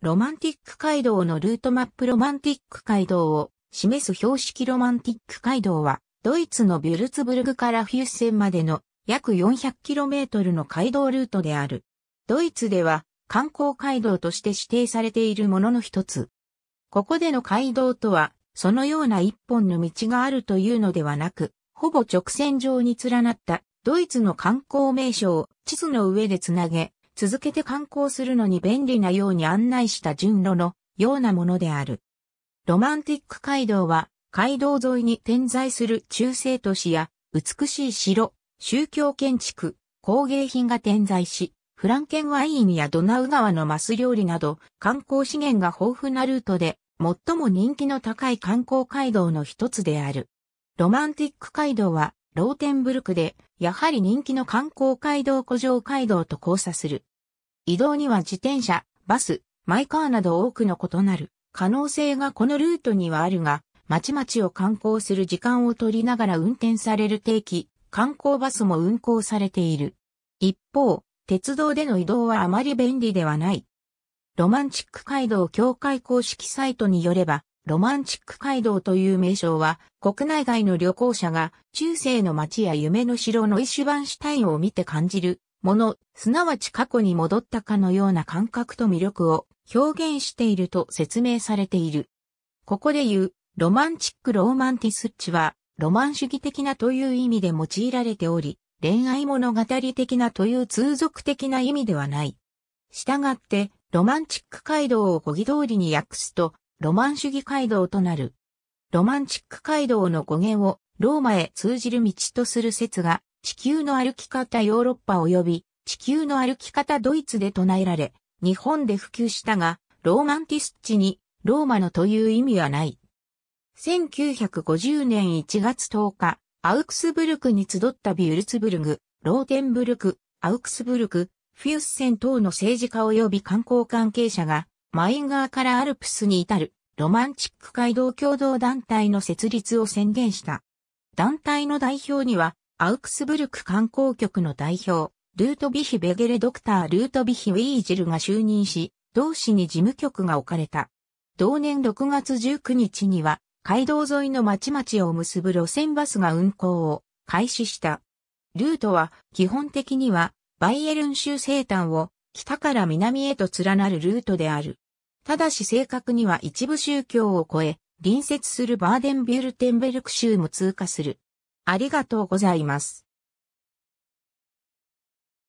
ロマンティック街道のルートマップロマンティック街道を示す標識ロマンティック街道は、ドイツのビュルツブルグからフュッセンまでの約 400km の街道ルートである。ドイツでは観光街道として指定されているものの一つ。ここでの街道とは、そのような一本の道があるというのではなく、ほぼ直線上に連なったドイツの観光名所を地図の上でつなげ、続けて観光するのに便利なように案内した順路のようなものである。ロマンティック街道は、街道沿いに点在する中世都市や、美しい城、宗教建築、工芸品が点在し、フランケンワインやドナウ川のマス料理など、観光資源が豊富なルートで、最も人気の高い観光街道の一つである。ロマンティック街道は、ローテンブルクで、やはり人気の観光街道古城街道と交差する。移動には自転車、バス、マイカーなど多くの異なる可能性がこのルートにはあるが、まちまちを観光する時間を取りながら運転される定期、観光バスも運行されている。一方、鉄道での移動はあまり便利ではない。ロマンチック街道協会公式サイトによれば、ロマンチック街道という名称は、国内外の旅行者が中世の街や夢の城のイシュバンシュタインを見て感じるもの、すなわち過去に戻ったかのような感覚と魅力を表現していると説明されている。ここで言う、ロマンチック・ローマンティスッチは、ロマン主義的なという意味で用いられており、恋愛物語的なという通俗的な意味ではない。したがって、ロマンチック街道を語義通りに訳すと、ロマン主義街道となる。ロマンチック街道の語源をローマへ通じる道とする説が地球の歩き方ヨーロッパ及び地球の歩き方ドイツで唱えられ、日本で普及したが、ローマンティスチにローマのという意味はない。1950年1月10日、アウクスブルクに集ったビュルツブルグ、ローテンブルク、アウクスブルク、フィュッセン等の政治家及び観光関係者が、マインガーからアルプスに至る、ロマンチック街道共同団体の設立を宣言した。団体の代表には、アウクスブルク観光局の代表、ルートビヒ・ベゲレ・ドクター・ルートビヒ・ウィージルが就任し、同市に事務局が置かれた。同年6月19日には、街道沿いの町々を結ぶ路線バスが運行を開始した。ルートは基本的にはバイエルン州西端を北から南へと連なるルートである。ただし正確には一部宗教を超え、隣接するバーデンビュルテンベルク州も通過する。ありがとうございます。